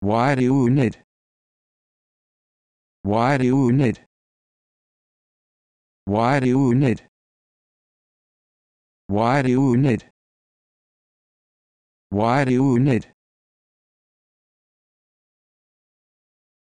Why do you need? Why do you need? Why do you need? Why do you need? Why do you need?